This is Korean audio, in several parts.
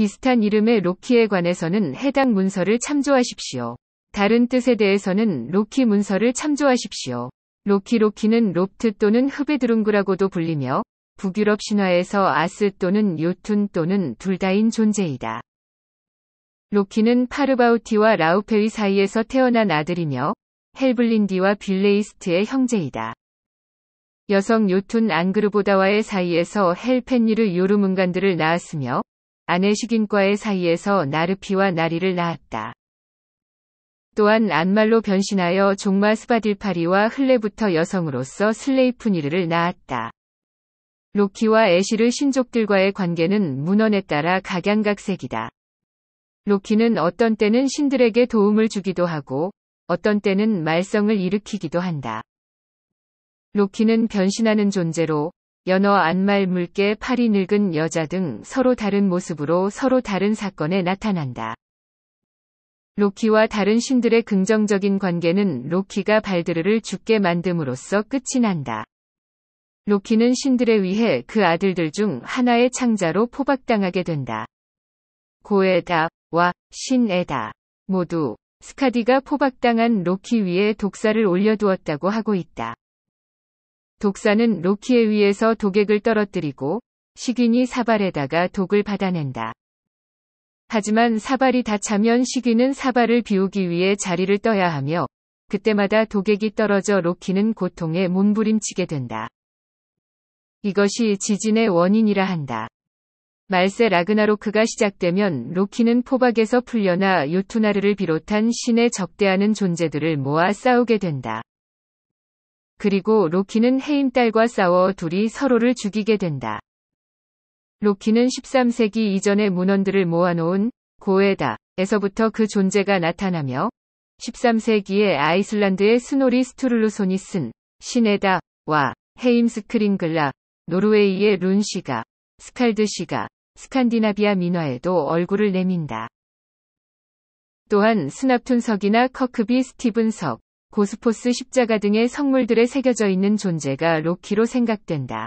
비슷한 이름의 로키에 관해서는 해당 문서를 참조하십시오. 다른 뜻에 대해서는 로키 문서를 참조하십시오. 로키 로키는 롭트 또는 흡에드룽그라고도 불리며 북유럽 신화에서 아스 또는 요툰 또는 둘 다인 존재이다. 로키는 파르바우티와 라우페의 사이에서 태어난 아들이며 헬블린디와 빌레이스트의 형제이다. 여성 요툰 앙그르보다와의 사이에서 헬펜니르 요르문간들을 낳았으며 아내 식인과의 사이에서 나르피와 나리를 낳았다. 또한 안말로 변신하여 종마 스바딜파리와 흘레부터 여성으로서 슬레이프니르를 낳았다. 로키와 애시르 신족들과의 관계는 문헌에 따라 각양각색이다. 로키는 어떤 때는 신들에게 도움을 주기도 하고 어떤 때는 말썽을 일으키기도 한다. 로키는 변신하는 존재로 연어 안말 물개 팔이 늙은 여자 등 서로 다른 모습으로 서로 다른 사건에 나타난다. 로키와 다른 신들의 긍정적인 관계는 로키가 발드르를 죽게 만듦으로써 끝이 난다. 로키는 신들에 의해 그 아들들 중 하나의 창자로 포박당하게 된다. 고에다와 신에다 모두 스카디가 포박당한 로키 위에 독사를 올려두었다고 하고 있다. 독사는 로키에 의해서 독액을 떨어뜨리고 식인이 사발에다가 독을 받아낸다. 하지만 사발이 다 차면 식인은 사발을 비우기 위해 자리를 떠야 하며 그때마다 독액이 떨어져 로키는 고통에 몸부림치게 된다. 이것이 지진의 원인이라 한다. 말세 라그나로크가 시작되면 로키는 포박에서 풀려나 요투나르를 비롯한 신에 적대하는 존재들을 모아 싸우게 된다. 그리고 로키는 해임딸과 싸워 둘이 서로를 죽이게 된다. 로키는 13세기 이전의 문헌들을 모아놓은 고에다에서부터 그 존재가 나타나며 13세기에 아이슬란드의 스노리 스투를루손이 쓴 시네다와 헤임 스크린글라, 노르웨이의 룬시가, 스칼드시가, 스칸디나비아 민화에도 얼굴을 내민다. 또한 스납툰석이나 커크비 스티븐석, 고스포스 십자가 등의 성물들에 새겨져 있는 존재가 로키로 생각된다.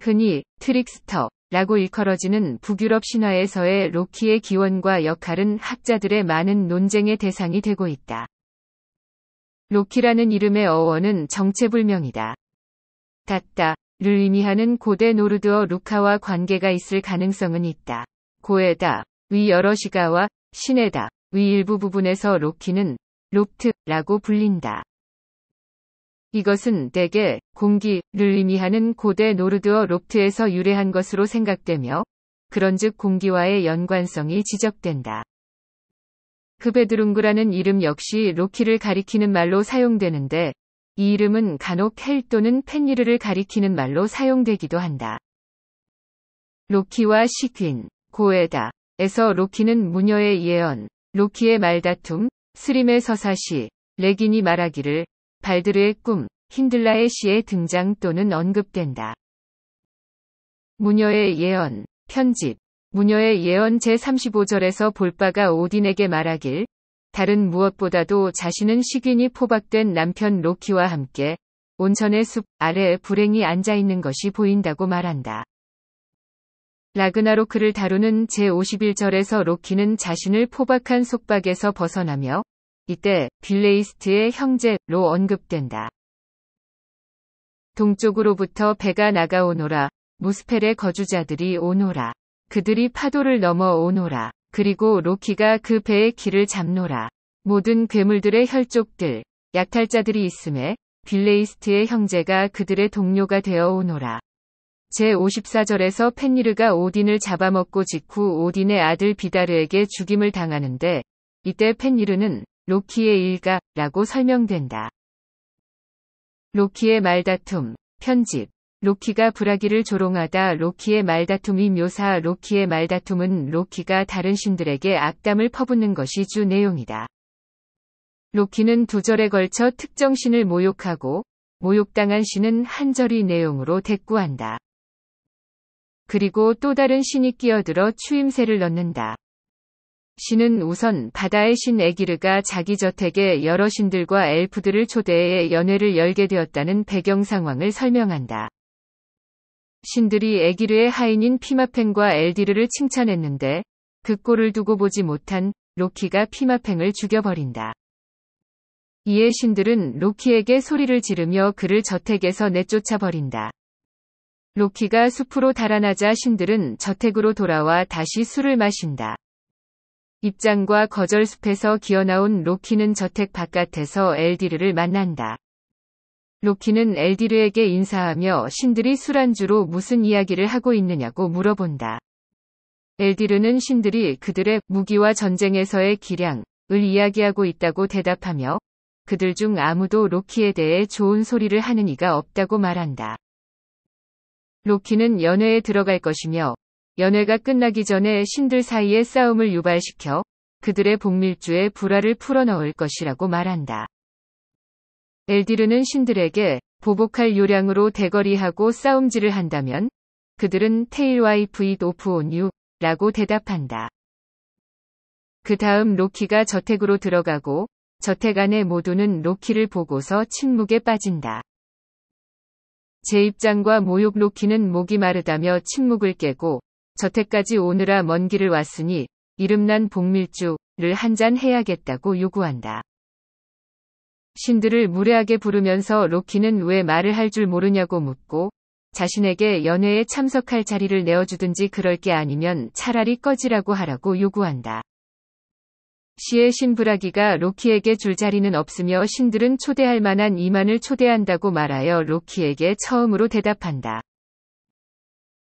흔히 트릭스터라고 일컬어지는 북유럽 신화에서의 로키의 기원과 역할은 학자들의 많은 논쟁의 대상이 되고 있다. 로키라는 이름의 어원은 정체불명이다. 닫다 를 의미하는 고대 노르드어 루카와 관계가 있을 가능성은 있다. 고에다 위 여러 시가와 신에다 위 일부 부분에서 로키는 로프트라고 불린다. 이것은 대개 공기를 의미하는 고대 노르드어 롭트에서 유래한 것으로 생각되며 그런즉 공기와의 연관성이 지적된다. 그베드룽그라는 이름 역시 로키를 가리키는 말로 사용되는데 이 이름은 간혹 헬 또는 펜니르를 가리키는 말로 사용되기도 한다. 로키와 시퀸, 고에다에서 로키는 무녀의 예언, 로키의 말다툼, 스림의 서사시, 레긴이 말하기를 발드르의 꿈, 힌들라의 시에 등장 또는 언급된다. 무녀의 예언, 편집, 무녀의 예언 제35절에서 볼바가 오딘에게 말하길 다른 무엇보다도 자신은 식인이 포박된 남편 로키와 함께 온천의 숲아래 불행이 앉아 있는 것이 보인다고 말한다. 라그나로크를 다루는 제51절에서 로키는 자신을 포박한 속박에서 벗어나며 이때 빌레이스트의 형제로 언급된다. 동쪽으로부터 배가 나가오노라. 무스펠의 거주자들이 오노라. 그들이 파도를 넘어 오노라. 그리고 로키가 그 배의 길을 잡노라. 모든 괴물들의 혈족들, 약탈자들이 있음에 빌레이스트의 형제가 그들의 동료가 되어 오노라. 제54절에서 펜리르가 오딘을 잡아먹고 직후 오딘의 아들 비다르에게 죽임을 당하는데 이때 펜리르는 로키의 일가라고 설명된다. 로키의 말다툼, 편집 로키가 브라기를 조롱하다 로키의 말다툼이 묘사 로키의 말다툼은 로키가 다른 신들에게 악담을 퍼붓는 것이 주 내용이다. 로키는 두 절에 걸쳐 특정 신을 모욕하고 모욕당한 신은 한 절이 내용으로 대꾸한다. 그리고 또 다른 신이 끼어들어 추임새를 넣는다. 신은 우선 바다의 신 에기르가 자기 저택에 여러 신들과 엘프들을 초대해 연회를 열게 되었다는 배경 상황을 설명한다. 신들이 에기르의 하인인 피마팽과 엘디르를 칭찬했는데 그 꼴을 두고 보지 못한 로키가 피마팽을 죽여버린다. 이에 신들은 로키에게 소리를 지르며 그를 저택에서 내쫓아버린다. 로키가 숲으로 달아나자 신들은 저택으로 돌아와 다시 술을 마신다. 입장과 거절 숲에서 기어나온 로키는 저택 바깥에서 엘디르를 만난다. 로키는 엘디르에게 인사하며 신들이 술안주로 무슨 이야기를 하고 있느냐고 물어본다. 엘디르는 신들이 그들의 무기와 전쟁에서의 기량을 이야기하고 있다고 대답하며 그들 중 아무도 로키에 대해 좋은 소리를 하는 이가 없다고 말한다. 로키는 연회에 들어갈 것이며 연회가 끝나기 전에 신들 사이의 싸움을 유발시켜 그들의 복밀주에 불화를 풀어넣을 것이라고 말한다. 엘디르는 신들에게 보복할 요량으로 대거리하고 싸움질을 한다면 그들은 테일와이프잇 오프온유라고 대답한다. 그 다음 로키가 저택으로 들어가고 저택 안에 모두는 로키를 보고서 침묵에 빠진다. 제 입장과 모욕 로키는 목이 마르다며 침묵을 깨고 저택까지 오느라 먼 길을 왔으니 이름난 복밀주를 한 잔 해야겠다고 요구한다. 신들을 무례하게 부르면서 로키는 왜 말을 할 줄 모르냐고 묻고 자신에게 연회에 참석할 자리를 내어주든지 그럴 게 아니면 차라리 꺼지라고 하라고 요구한다. 시의 신부라기가 로키에게 줄자리는 없으며 신들은 초대할 만한 이만을 초대한다고 말하여 로키에게 처음으로 대답한다.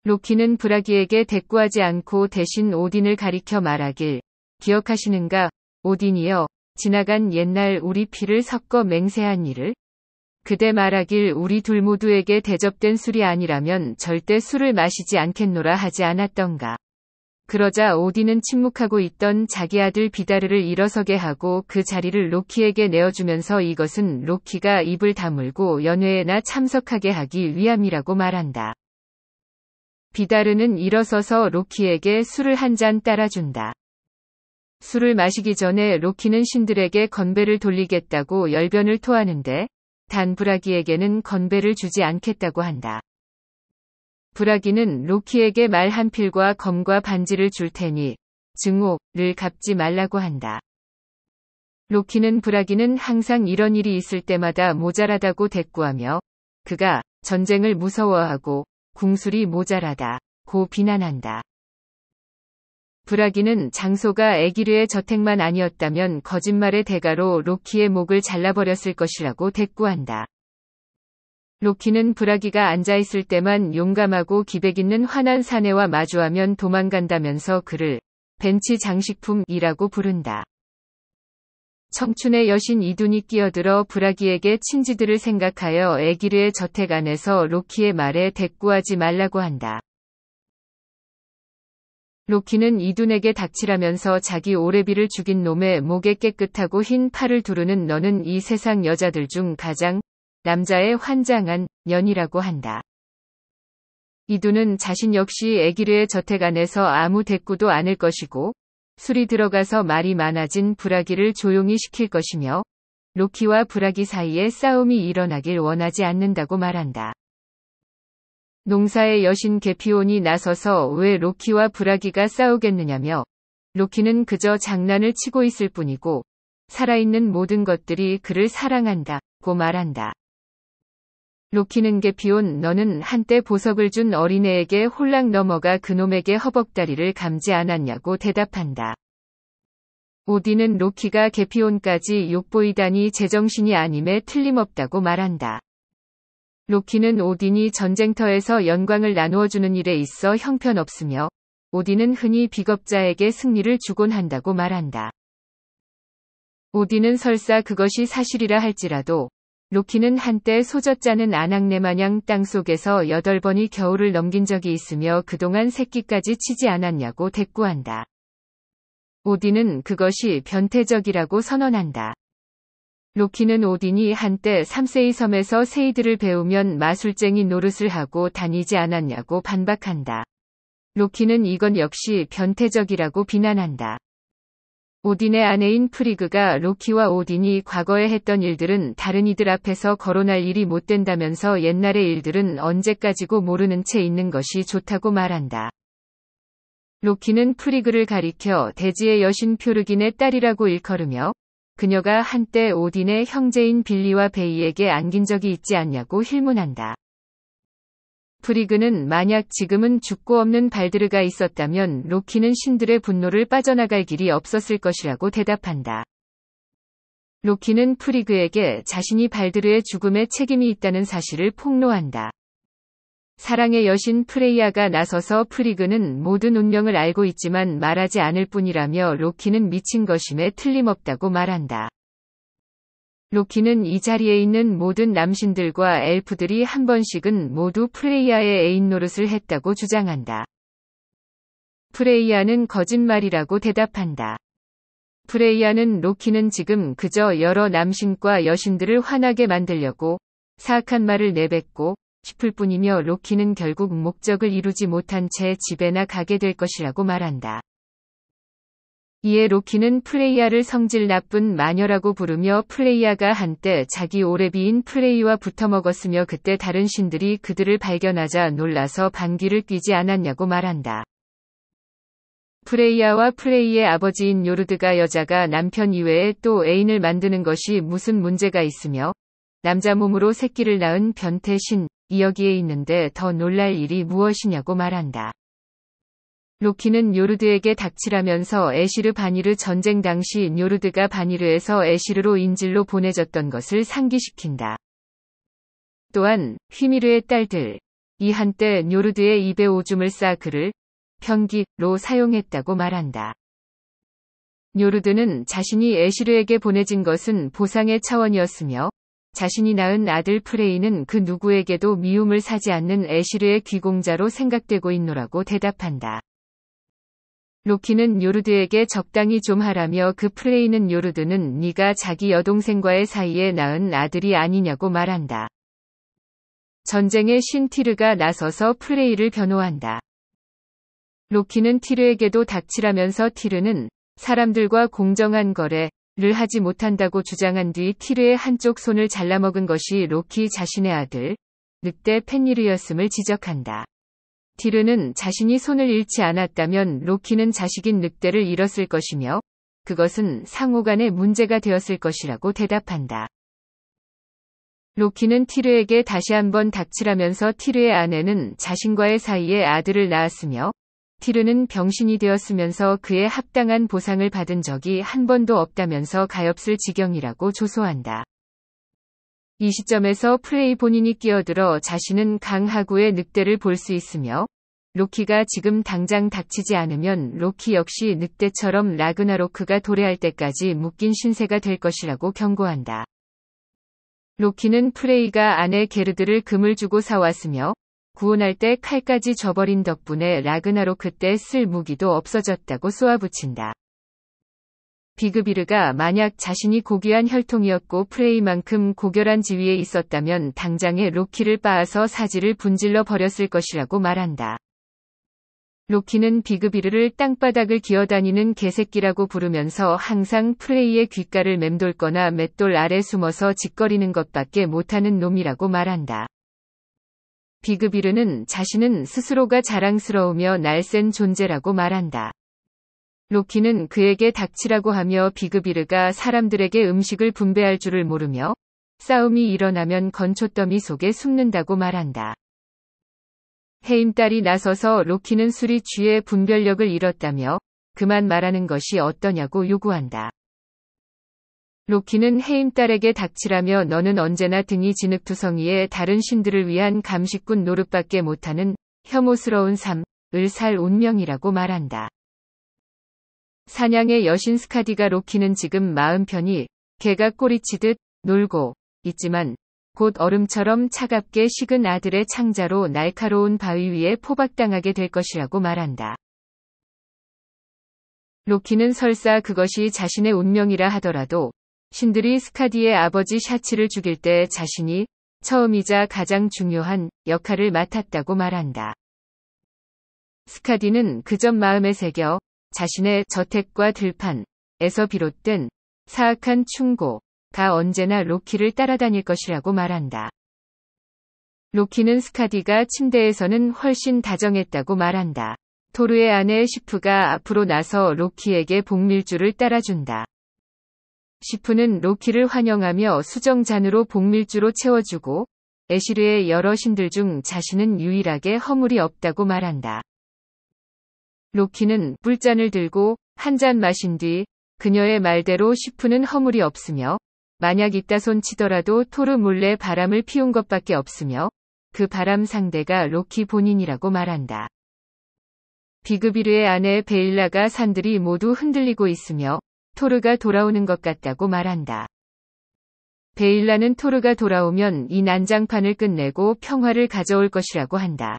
로키는 브라기에게 대꾸하지 않고 대신 오딘을 가리켜 말하길 기억하시는가 오딘이여 지나간 옛날 우리 피를 섞어 맹세한 일을 그대 말하길 우리 둘 모두에게 대접된 술이 아니라면 절대 술을 마시지 않겠노라 하지 않았던가 그러자 오디는 침묵하고 있던 자기 아들 비다르를 일어서게 하고 그 자리를 로키에게 내어주면서 이것은 로키가 입을 다물고 연회에나 참석하게 하기 위함이라고 말한다. 비다르는 일어서서 로키에게 술을 한 잔 따라준다. 술을 마시기 전에 로키는 신들에게 건배를 돌리겠다고 열변을 토하는데 단 브라기에게는 건배를 주지 않겠다고 한다. 브라기는 로키에게 말 한 필과 검과 반지를 줄 테니 증오를 갚지 말라고 한다. 로키는 브라기는 항상 이런 일이 있을 때마다 모자라다고 대꾸하며 그가 전쟁을 무서워하고 궁술이 모자라다 고 비난한다. 브라기는 장소가 에기르의 저택만 아니었다면 거짓말의 대가로 로키의 목을 잘라버렸을 것이라고 대꾸한다. 로키는 브라기가 앉아있을 때만 용감하고 기백있는 화난 사내와 마주하면 도망간다면서 그를 벤치 장식품이라고 부른다. 청춘의 여신 이둔이 끼어들어 브라기에게 친지들을 생각하여 에기르의 저택 안에서 로키의 말에 대꾸하지 말라고 한다. 로키는 이둔에게 닥치라면서 자기 오레비를 죽인 놈의 목에 깨끗하고 흰 팔을 두르는 너는 이 세상 여자들 중 가장 남자의 환장한 년이라고 한다. 이두는 자신 역시 애기르의 저택 안에서 아무 대꾸도 않을 것이고 술이 들어가서 말이 많아진 브라기를 조용히 시킬 것이며 로키와 브라기 사이에 싸움이 일어나길 원하지 않는다고 말한다. 농사의 여신 개피온이 나서서 왜 로키와 브라기가 싸우겠느냐며 로키는 그저 장난을 치고 있을 뿐이고 살아있는 모든 것들이 그를 사랑한다 고 말한다. 로키는 개피온 너는 한때 보석을 준 어린애에게 홀랑 넘어가 그놈에게 허벅다리를 감지 않았냐고 대답한다. 오디는 로키가 개피온까지 욕보이다니 제정신이 아님에 틀림없다고 말한다. 로키는 오딘이 전쟁터에서 영광을 나누어주는 일에 있어 형편없으며 오딘은 흔히 비겁자에게 승리를 주곤 한다고 말한다. 오딘은 설사 그것이 사실이라 할지라도 로키는 한때 소젖자는 아낙네 마냥 땅속에서 8번이 겨울을 넘긴 적이 있으며 그동안 새끼까지 치지 않았냐고 대꾸한다. 오딘은 그것이 변태적이라고 선언한다. 로키는 오딘이 한때 삼세이 섬에서 세이드를 배우면 마술쟁이 노릇을 하고 다니지 않았냐고 반박한다. 로키는 이건 역시 변태적이라고 비난한다. 오딘의 아내인 프리그가 로키와 오딘이 과거에 했던 일들은 다른 이들 앞에서 거론할 일이 못 된다면서 옛날의 일들은 언제까지고 모르는 채 있는 것이 좋다고 말한다. 로키는 프리그를 가리켜 대지의 여신 표르긴의 딸이라고 일컬으며 그녀가 한때 오딘의 형제인 빌리와 베이에게 안긴 적이 있지 않냐고 힐문한다. 프리그는 만약 지금은 죽고 없는 발드르가 있었다면 로키는 신들의 분노를 빠져나갈 길이 없었을 것이라고 대답한다. 로키는 프리그에게 자신이 발드르의 죽음에 책임이 있다는 사실을 폭로한다. 사랑의 여신 프레이아가 나서서 프리그는 모든 운명을 알고 있지만 말하지 않을 뿐이라며 로키는 미친 것임에 틀림없다고 말한다. 로키는 이 자리에 있는 모든 남신들과 엘프들이 한 번씩은 모두 프레이아의 애인 노릇을 했다고 주장한다. 프레이아는 거짓말이라고 대답한다. 프레이아는 로키는 지금 그저 여러 남신과 여신들을 화나게 만들려고 사악한 말을 내뱉고 싶을 뿐이며 로키는 결국 목적을 이루지 못한 채 집에나 가게 될 것이라고 말한다. 이에 로키는 플레이야를 성질 나쁜 마녀라고 부르며 플레이야가 한때 자기 오래비인 플레이와 붙어먹었으며 그때 다른 신들이 그들을 발견하자 놀라서 반기를 끼지 않았냐고 말한다. 플레이야와플레이의 아버지인 요르드가 여자가 남편 이외에 또 애인을 만드는 것이 무슨 문제가 있으며 남자 몸으로 새끼를 낳은 변태신 이여기에 있는데 더 놀랄 일이 무엇이냐고 말한다. 로키는 요르드에게 닥치라면서 에시르 바니르 전쟁 당시 요르드가 바니르에서 에시르로 인질로 보내졌던 것을 상기시킨다. 또한 휘미르의 딸들 이 한때 요르드의 입에 오줌을 싸 그를 편기로 사용했다고 말한다. 요르드는 자신이 에시르에게 보내진 것은 보상의 차원이었으며 자신이 낳은 아들 프레이는 그 누구에게도 미움을 사지 않는 에시르의 귀공자로 생각되고 있노라고 대답한다. 로키는 요르드에게 적당히 좀 하라며 그플레이는 요르드는 네가 자기 여동생과의 사이에 낳은 아들이 아니냐고 말한다. 전쟁에 신 티르가 나서서 플레이를 변호한다. 로키는 티르에게도 닥치라면서 티르는 사람들과 공정한 거래를 하지 못한다고 주장한 뒤 티르의 한쪽 손을 잘라먹은 것이 로키 자신의 아들, 늑대 펜니르였음을 지적한다. 티르는 자신이 손을 잃지 않았다면 로키는 자식인 늑대를 잃었을 것이며 그것은 상호간의 문제가 되었을 것이라고 대답한다. 로키는 티르에게 다시 한번 닥치라면서 티르의 아내는 자신과의 사이에 아들을 낳았으며 티르는 병신이 되었으면서 그의 합당한 보상을 받은 적이 한 번도 없다면서 가엾을 지경이라고 조소한다. 이 시점에서 플레이 본인이 끼어들어 자신은 강하구의 늑대를 볼 수 있으며 로키가 지금 당장 닥치지 않으면 로키 역시 늑대처럼 라그나로크가 도래할 때까지 묶인 신세가 될 것이라고 경고한다. 로키는 프레이가 아내 게르드를 금을 주고 사왔으며 구원할 때 칼까지 져버린 덕분에 라그나로크 때 쓸 무기도 없어졌다고 쏘아붙인다. 비그비르가 만약 자신이 고귀한 혈통이었고 프레이만큼 고결한 지위에 있었다면 당장에 로키를 빠아서 사지를 분질러 버렸을 것이라고 말한다. 로키는 비그비르를 땅바닥을 기어다니는 개새끼라고 부르면서 항상 프레이의 귓가를 맴돌거나 맷돌 아래 숨어서 짓거리는 것밖에 못하는 놈이라고 말한다. 비그비르는 자신은 스스로가 자랑스러우며 날쌘 존재라고 말한다. 로키는 그에게 닥치라고 하며 비그비르가 사람들에게 음식을 분배할 줄을 모르며 싸움이 일어나면 건초더미 속에 숨는다고 말한다. 해임딸이 나서서 로키는 술이 쥐의 분별력을 잃었다며 그만 말하는 것이 어떠냐고 요구한다. 로키는 해임딸에게 닥치라며 너는 언제나 등이 진흙투성이에 다른 신들을 위한 감식꾼 노릇밖에 못하는 혐오스러운 삶을 살 운명이라고 말한다. 사냥의 여신 스카디가 로키는 지금 마음 편히 개가 꼬리치듯 놀고 있지만 곧 얼음처럼 차갑게 식은 아들의 창자로 날카로운 바위 위에 포박당하게 될 것이라고 말한다. 로키는 설사 그것이 자신의 운명이라 하더라도 신들이 스카디의 아버지 샤치를 죽일 때 자신이 처음이자 가장 중요한 역할을 맡았다고 말한다. 스카디는 그점 마음에 새겨 자신의 저택과 들판에서 비롯된 사악한 충고, 다 언제나 로키를 따라다닐 것이라고 말한다. 로키는 스카디가 침대에서는 훨씬 다정했다고 말한다. 토르의 아내 시프가 앞으로 나서 로키에게 복밀주를 따라준다. 시프는 로키를 환영하며 수정잔으로 복밀주로 채워주고 에시르의 여러 신들 중 자신은 유일하게 허물이 없다고 말한다. 로키는 뿔잔을 들고 한 잔 마신 뒤 그녀의 말대로 시프는 허물이 없으며 만약 있다 손 치더라도 토르 몰래 바람을 피운 것밖에 없으며 그 바람 상대가 로키 본인이라고 말한다. 비그비르의 아내 베일라가 산들이 모두 흔들리고 있으며 토르가 돌아오는 것 같다고 말한다. 베일라는 토르가 돌아오면 이 난장판을 끝내고 평화를 가져올 것이라고 한다.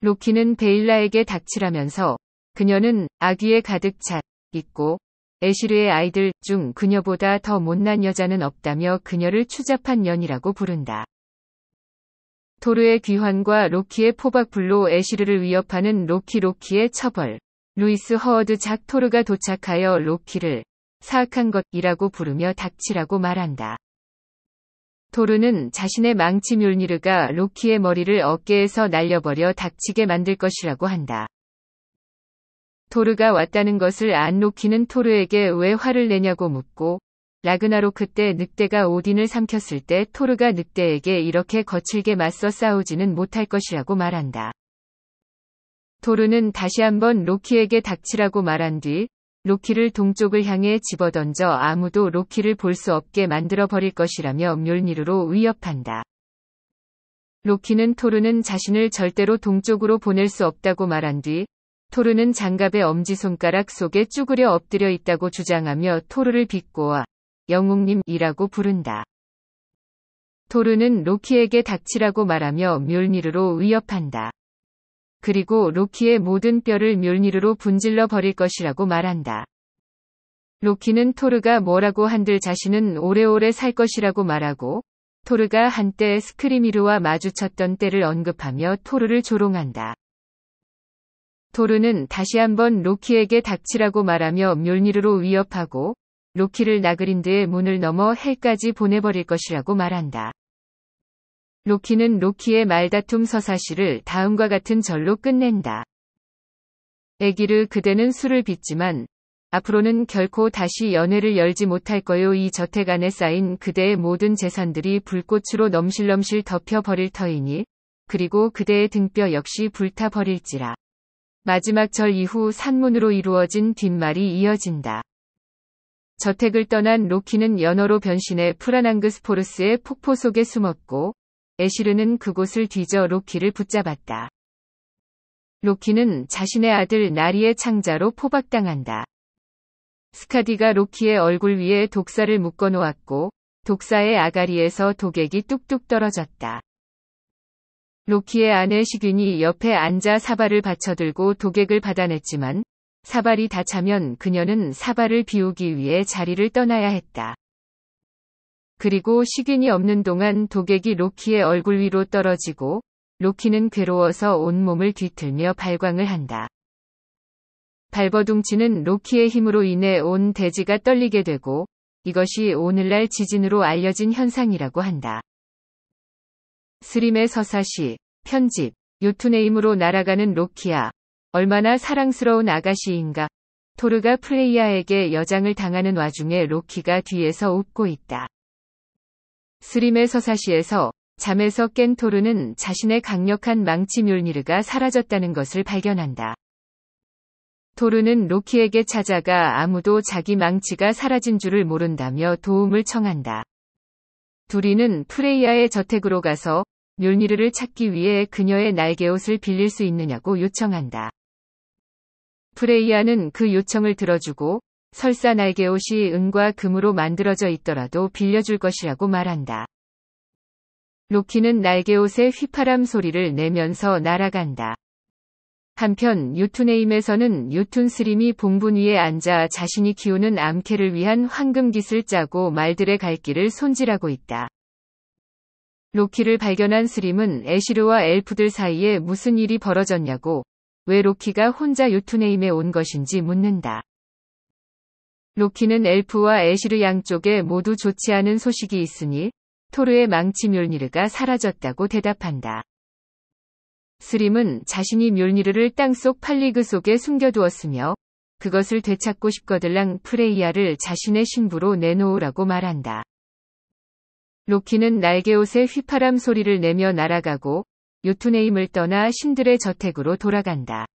로키는 베일라에게 닥치라면서 그녀는 아귀에 가득 차 있고 에시르의 아이들 중 그녀보다 더 못난 여자는 없다며 그녀를 추잡한 년이라고 부른다. 토르의 귀환과 로키의 포박불로 에시르를 위협하는 로키 로키의 처벌. 루이스 허워드 작 토르가 도착하여 로키를 사악한 것이라고 부르며 닥치라고 말한다. 토르는 자신의 망치 뮬니르가 로키의 머리를 어깨에서 날려버려 닥치게 만들 것이라고 한다. 토르가 왔다는 것을 안 로키는 토르에게 왜 화를 내냐고 묻고 라그나로크 때 늑대가 오딘을 삼켰을 때 토르가 늑대에게 이렇게 거칠게 맞서 싸우지는 못할 것이라고 말한다. 토르는 다시 한번 로키에게 닥치라고 말한 뒤 로키를 동쪽을 향해 집어던져 아무도 로키를 볼 수 없게 만들어 버릴 것이라며 멸니르로 위협한다. 로키는 토르는 자신을 절대로 동쪽으로 보낼 수 없다고 말한 뒤 토르는 장갑의 엄지손가락 속에 쭈그려 엎드려 있다고 주장하며 토르를 비꼬아 영웅님이라고 부른다. 토르는 로키에게 닥치라고 말하며 묠니르로 위협한다. 그리고 로키의 모든 뼈를 묠니르로 분질러 버릴 것이라고 말한다. 로키는 토르가 뭐라고 한들 자신은 오래오래 살 것이라고 말하고 토르가 한때 스크리미르와 마주쳤던 때를 언급하며 토르를 조롱한다. 토르는 다시 한번 로키에게 닥치라고 말하며 묠니르로 위협하고 로키를 나그린드의 문을 넘어 헬까지 보내버릴 것이라고 말한다. 로키는 로키의 말다툼 서사시를 다음과 같은 절로 끝낸다. 애기를 그대는 술을 빚지만 앞으로는 결코 다시 연애를 열지 못할 거요. 이 저택 안에 쌓인 그대의 모든 재산들이 불꽃으로 넘실넘실 덮여버릴 터이니 그리고 그대의 등뼈 역시 불타버릴지라. 마지막 절 이후 산문으로 이루어진 뒷말이 이어진다. 저택을 떠난 로키는 연어로 변신해 프라낭그스포르스의 폭포 속에 숨었고 에시르는 그곳을 뒤져 로키를 붙잡았다. 로키는 자신의 아들 나리의 창자로 포박당한다. 스카디가 로키의 얼굴 위에 독사를 묶어 놓았고 독사의 아가리에서 독액이 뚝뚝 떨어졌다. 로키의 아내 시균이 옆에 앉아 사발을 받쳐들고 도객을 받아냈지만 사발이 다 차면 그녀는 사발을 비우기 위해 자리를 떠나야 했다. 그리고 시균이 없는 동안 도객이 로키의 얼굴 위로 떨어지고 로키는 괴로워서 온몸을 뒤틀며 발광을 한다. 발버둥치는 로키의 힘으로 인해 온 대지가 떨리게 되고 이것이 오늘날 지진으로 알려진 현상이라고 한다. 스림의 서사시, 편집, 요트네임으로 날아가는 로키아 얼마나 사랑스러운 아가씨인가. 토르가 플레이아에게 여장을 당하는 와중에 로키가 뒤에서 웃고 있다. 스림의 서사시에서 잠에서 깬 토르는 자신의 강력한 망치 뮬니르가 사라졌다는 것을 발견한다. 토르는 로키에게 찾아가 아무도 자기 망치가 사라진 줄을 모른다며 도움을 청한다. 둘이는 프레이야의 저택으로 가서 뮬니르를 찾기 위해 그녀의 날개옷을 빌릴 수 있느냐고 요청한다. 프레이야는 그 요청을 들어주고 설사 날개옷이 은과 금으로 만들어져 있더라도 빌려줄 것이라고 말한다. 로키는 날개옷의 휘파람 소리를 내면서 날아간다. 한편 유툰에임에서는 유툰 스림이 봉분 위에 앉아 자신이 키우는 암캐를 위한 황금깃을 짜고 말들의 갈 길을 손질하고 있다. 로키를 발견한 스림은 에시르와 엘프들 사이에 무슨 일이 벌어졌냐고 왜 로키가 혼자 유툰에임에 온 것인지 묻는다. 로키는 엘프와 에시르 양쪽에 모두 좋지 않은 소식이 있으니 토르의 망치 뮬니르가 사라졌다고 대답한다. 스림은 자신이 뮬니르를 땅속 팔리그 속에 숨겨두었으며 그것을 되찾고 싶거들랑 프레이야를 자신의 신부로 내놓으라고 말한다. 로키는 날개옷에 휘파람 소리를 내며 날아가고 요투네임을 떠나 신들의 저택으로 돌아간다.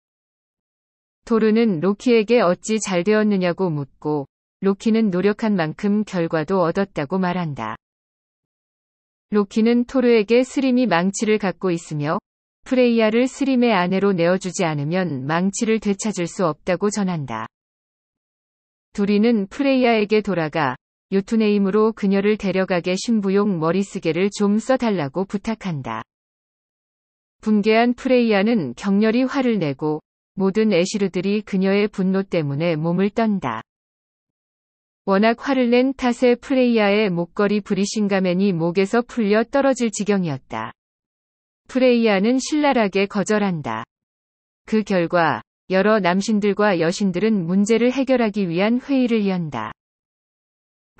토르는 로키에게 어찌 잘 되었느냐고 묻고 로키는 노력한 만큼 결과도 얻었다고 말한다. 로키는 토르에게 스림이 망치를 갖고 있으며 프레이야를 스림의 아내로 내어주지 않으면 망치를 되찾을 수 없다고 전한다. 두리는 프레이야에게 돌아가 요툰네임으로 그녀를 데려가게 신부용 머리쓰개를 좀 써달라고 부탁한다. 분개한 프레이야는 격렬히 화를 내고 모든 에시르들이 그녀의 분노 때문에 몸을 떤다. 워낙 화를 낸 탓에 프레이야의 목걸이 브리싱가맨이 목에서 풀려 떨어질 지경이었다. 프레이야는 신랄하게 거절한다. 그 결과 여러 남신들과 여신들은 문제를 해결하기 위한 회의를 연다.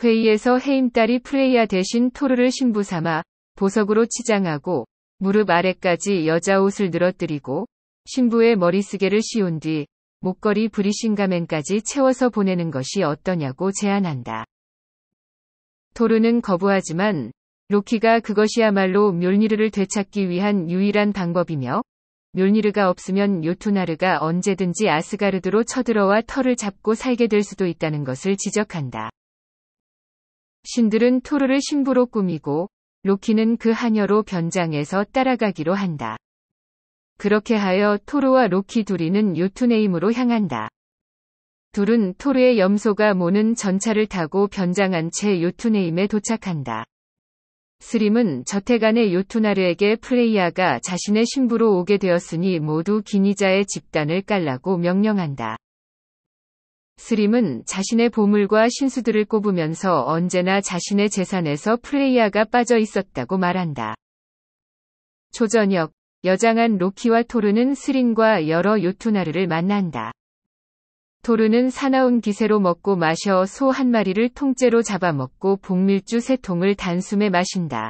회의에서 해임딸이 프레이야 대신 토르를 신부 삼아 보석으로 치장하고 무릎 아래까지 여자 옷을 늘어뜨리고 신부의 머리쓰개를 씌운 뒤 목걸이 브리싱가맨까지 채워서 보내는 것이 어떠냐고 제안한다. 토르는 거부하지만 로키가 그것이야말로 묠니르를 되찾기 위한 유일한 방법이며 묠니르가 없으면 요투나르가 언제든지 아스가르드로 쳐들어와 터를 잡고 살게 될 수도 있다는 것을 지적한다. 신들은 토르를 신부로 꾸미고 로키는 그 하녀로 변장해서 따라가기로 한다. 그렇게 하여 토르와 로키 둘이는 요투네임으로 향한다. 둘은 토르의 염소가 모는 전차를 타고 변장한 채 요투네임에 도착한다. 스림은 저태간의 요투나르에게 프레이아가 자신의 신부로 오게 되었으니 모두 기니자의 집단을 깔라고 명령한다. 스림은 자신의 보물과 신수들을 꼽으면서 언제나 자신의 재산에서 프레이아가 빠져 있었다고 말한다. 초저녁, 여장한 로키와 토르는 스림과 여러 요투나르를 만난다. 토르는 사나운 기세로 먹고 마셔 소 한 마리를 통째로 잡아먹고 복밀주 세 통을 단숨에 마신다.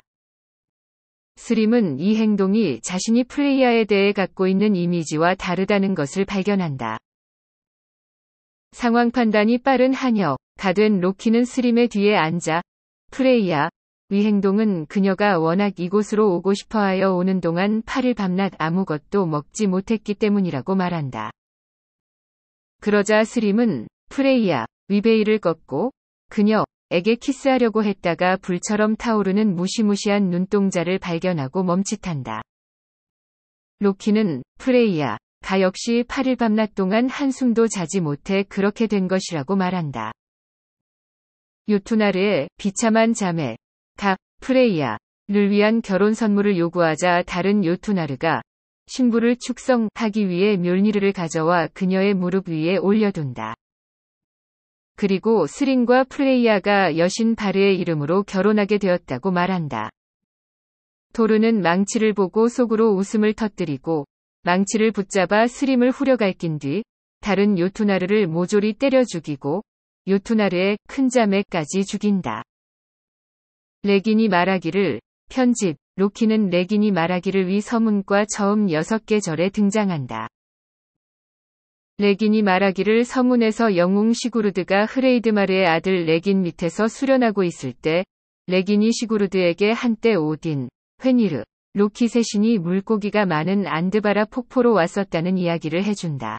스림은 이 행동이 자신이 플레이아에 대해 갖고 있는 이미지와 다르다는 것을 발견한다. 상황 판단이 빠른 한혁, 가된 로키는 스림의 뒤에 앉아 플레이아이 행동은 그녀가 워낙 이곳으로 오고 싶어 하여 오는 동안 8일 밤낮 아무것도 먹지 못했기 때문이라고 말한다. 그러자 스림은 프레이야 위베이를 꺾고 그녀에게 키스하려고 했다가 불처럼 타오르는 무시무시한 눈동자를 발견하고 멈칫한다. 로키는 프레이야 가 역시 8일 밤낮 동안 한숨도 자지 못해 그렇게 된 것이라고 말한다. 요투나르의 비참한 자매 가 프레이야를 위한 결혼 선물을 요구하자 다른 요투나르가 신부를 축성하기 위해 묠니르를 가져와 그녀의 무릎 위에 올려둔다. 그리고 스린과 프레이아가 여신 바르의 이름으로 결혼하게 되었다고 말한다. 도르는 망치를 보고 속으로 웃음을 터뜨리고 망치를 붙잡아 스림을 후려갈긴 뒤 다른 요투나르를 모조리 때려 죽이고 요투나르의 큰 자매까지 죽인다. 레긴이 말하기를 편집, 로키는 레긴이 말하기를 위 서문과 저음 6개 절에 등장한다. 레긴이 말하기를 서문에서 영웅 시구르드가 흐레이드마르의 아들 레긴 밑에서 수련하고 있을 때 레긴이 시구르드에게 한때 오딘, 회니르, 로키 세신이 물고기가 많은 안드바라 폭포로 왔었다는 이야기를 해준다.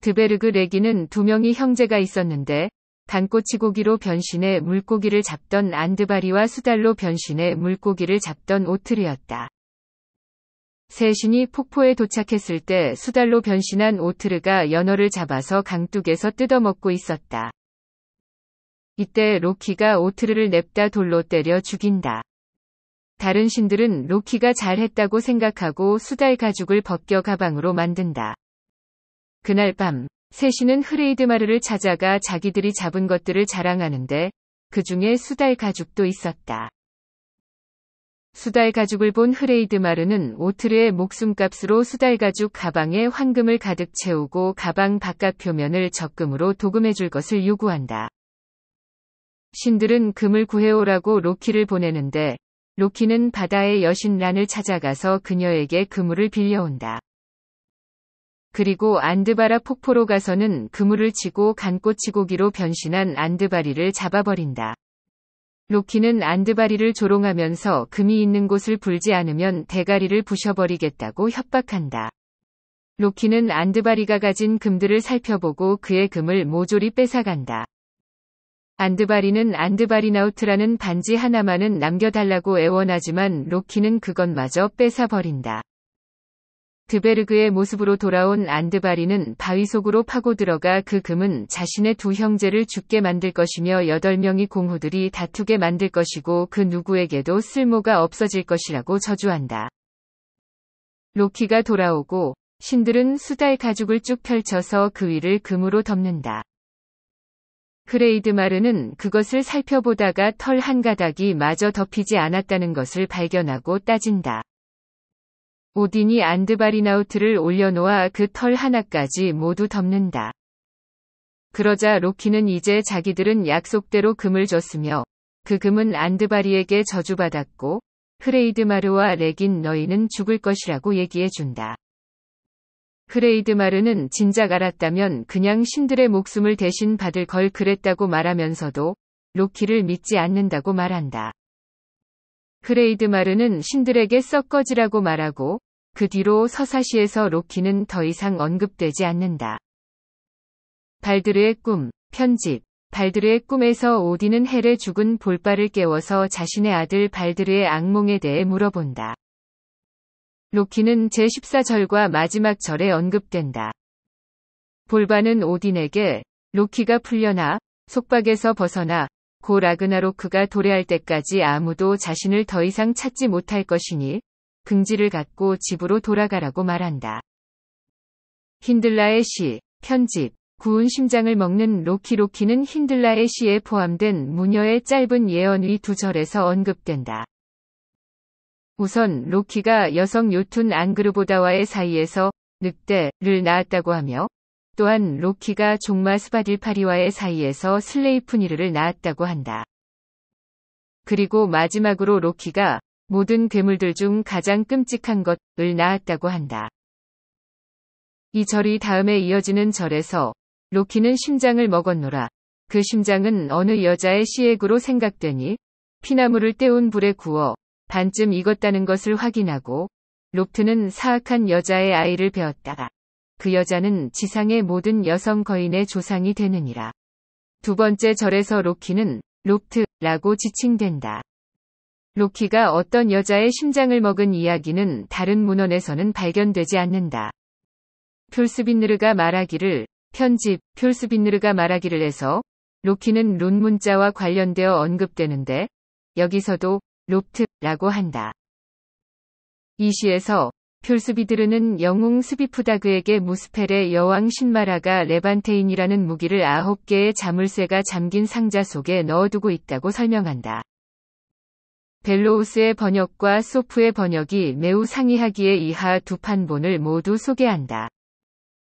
드베르그 레기는 두 명이 형제가 있었는데 단꼬치고기로 변신해 물고기를 잡던 안드바리와 수달로 변신해 물고기를 잡던 오트르였다. 세신이 폭포에 도착했을 때 수달로 변신한 오트르가 연어를 잡아서 강둑에서 뜯어먹고 있었다. 이때 로키가 오트르를 냅다 돌로 때려 죽인다. 다른 신들은 로키가 잘했다고 생각하고 수달 가죽을 벗겨 가방으로 만든다. 그날 밤 셋이는 흐레이드마르를 찾아가 자기들이 잡은 것들을 자랑하는데 그 중에 수달 가죽도 있었다. 수달 가죽을 본 흐레이드마르는 오트르의 목숨값으로 수달 가죽 가방에 황금을 가득 채우고 가방 바깥 표면을 적금으로 도금해 줄 것을 요구한다. 신들은 금을 구해오라고 로키를 보내는데 로키는 바다의 여신 란을 찾아가서 그녀에게 그물을 빌려온다. 그리고 안드바라 폭포로 가서는 그물을 치고 간꼬치고기로 변신한 안드바리를 잡아버린다. 로키는 안드바리를 조롱하면서 금이 있는 곳을 불지 않으면 대가리를 부셔버리겠다고 협박한다. 로키는 안드바리가 가진 금들을 살펴보고 그의 금을 모조리 뺏어간다. 안드바리는 안드바리나우트라는 반지 하나만은 남겨달라고 애원하지만 로키는 그것마저 뺏어버린다. 드베르그의 모습으로 돌아온 안드바리는 바위 속으로 파고들어가 그 금은 자신의 두 형제를 죽게 만들 것이며 여덟 명의 공후들이 다투게 만들 것이고 그 누구에게도 쓸모가 없어질 것이라고 저주한다. 로키가 돌아오고 신들은 수달 가죽을 쭉 펼쳐서 그 위를 금으로 덮는다. 그레이드마르는 그것을 살펴보다가 털 한 가닥이 마저 덮이지 않았다는 것을 발견하고 따진다. 오딘이 안드바리나우트를 올려놓아 그 털 하나까지 모두 덮는다. 그러자 로키는 이제 자기들은 약속대로 금을 줬으며 그 금은 안드바리에게 저주받았고 프레이드마르와 레긴 너희는 죽을 것이라고 얘기해준다. 프레이드마르는 진작 알았다면 그냥 신들의 목숨을 대신 받을 걸 그랬다고 말하면서도 로키를 믿지 않는다고 말한다. 프레이드마르는 신들에게 썩거지라고 말하고 그 뒤로 서사시에서 로키는 더 이상 언급되지 않는다. 발드르의 꿈, 편집 발드르의 꿈에서 오딘은 헬의 죽은 볼바를 깨워서 자신의 아들 발드르의 악몽에 대해 물어본다. 로키는 제14절과 마지막 절에 언급된다. 볼바는 오딘에게 로키가 풀려나 속박에서 벗어나 고 라그나로크가 도래할 때까지 아무도 자신을 더 이상 찾지 못할 것이니 긍지를 갖고 집으로 돌아가라고 말한다. 힌들라의 시, 편집, 구운 심장을 먹는 로키로키는 힌들라의 시에 포함된 무녀의 짧은 예언의 두 절에서 언급된다. 우선 로키가 여성 요툰 앙그르보다와의 사이에서 늑대를 낳았다고 하며 또한 로키가 종마 스바딜파리와의 사이에서 슬레이프니르를 낳았다고 한다. 그리고 마지막으로 로키가 모든 괴물들 중 가장 끔찍한 것을 낳았다고 한다. 이 절이 다음에 이어지는 절에서 로키는 심장을 먹었노라. 그 심장은 어느 여자의 시액으로 생각되니 피나물을 때운 불에 구워 반쯤 익었다는 것을 확인하고 롭트는 사악한 여자의 아이를 배웠다가 그 여자는 지상의 모든 여성 거인의 조상이 되느니라. 두 번째 절에서 로키는 롭트라고 지칭된다. 로키가 어떤 여자의 심장을 먹은 이야기는 다른 문헌에서는 발견되지 않는다. 퓰스빈느르가 말하기를 편집 퓰스빈느르가 말하기를 해서 로키는 론 문자와 관련되어 언급되는데 여기서도 롭트라고 한다. 이 시에서 퓰스비드르는 영웅 스비프다그에게 무스펠의 여왕 신마라가 레반테인이라는 무기를 아홉 개의 자물쇠가 잠긴 상자 속에 넣어두고 있다고 설명한다. 벨로우스의 번역과 소프의 번역이 매우 상이하기에 이하 두 판본을 모두 소개한다.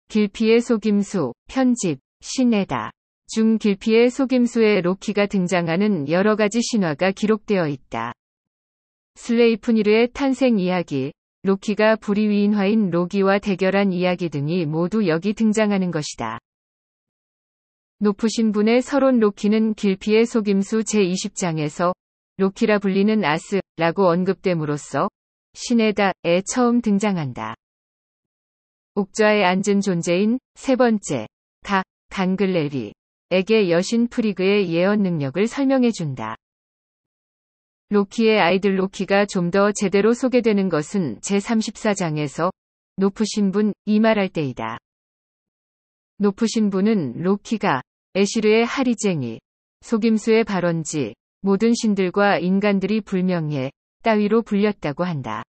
길피의 속임수, 편집, 신에다. 중 길피의 속임수에 로키가 등장하는 여러 가지 신화가 기록되어 있다. 슬레이프니르의 탄생 이야기, 로키가 불의 위인화인 로기와 대결한 이야기 등이 모두 여기 등장하는 것이다. 높으신 분의 서론 로키는 길피의 속임수 제20장에서 로키라 불리는 아스라고 언급됨으로써 신에다에 처음 등장한다. 옥좌에 앉은 존재인 세 번째 가 강글레리에게 여신 프리그의 예언 능력을 설명해 준다. 로키의 아이들 로키가 좀 더 제대로 소개되는 것은 제34장에서 높으신 분이 말할 때이다. 높으신 분은 로키가 에시르의 하리쟁이, 속임수의 발원지, 모든 신들과 인간들이 불명예 따위로 불렸다고 한다.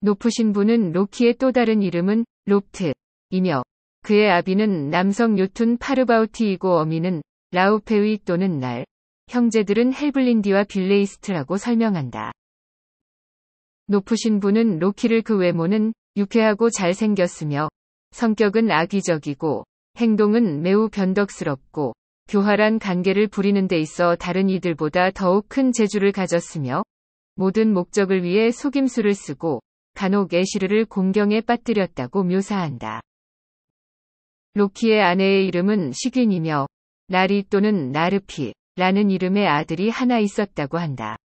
높으신 분은 로키의 또 다른 이름은 롭트이며 그의 아비는 남성 요튼 파르바우티이고 어미는 라우페의 또는 날 형제들은 헬블린디와 빌레이스트라고 설명한다. 높으신 분은 로키를 그 외모는 유쾌하고 잘생겼으며 성격은 악의적이고 행동은 매우 변덕스럽고 교활한 관계를 부리는 데 있어 다른 이들보다 더욱 큰 재주를 가졌으며 모든 목적을 위해 속임수를 쓰고 간혹 에시르를 공경에 빠뜨렸다고 묘사한다. 로키의 아내의 이름은 시귄이며 나리 또는 나르피라는 이름의 아들이 하나 있었다고 한다.